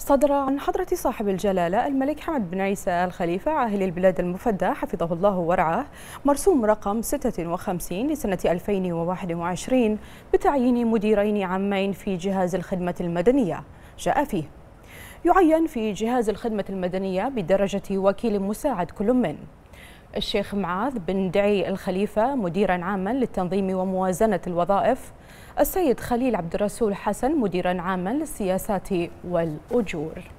صدر عن حضرة صاحب الجلالة الملك حمد بن عيسى الخليفة عاهل البلاد المفدى حفظه الله ورعاه مرسوم رقم 56 لسنة 2021 بتعيين مديرين عامين في جهاز الخدمة المدنية جاء فيه يعين في جهاز الخدمة المدنية بدرجة وكيل مساعد كل من الشيخ معاذ بن دعي الخليفة مديرا عاما للتنظيم وموازنة الوظائف السيد خليل عبد الرسول حسن مديرا عاما للسياسات والأجور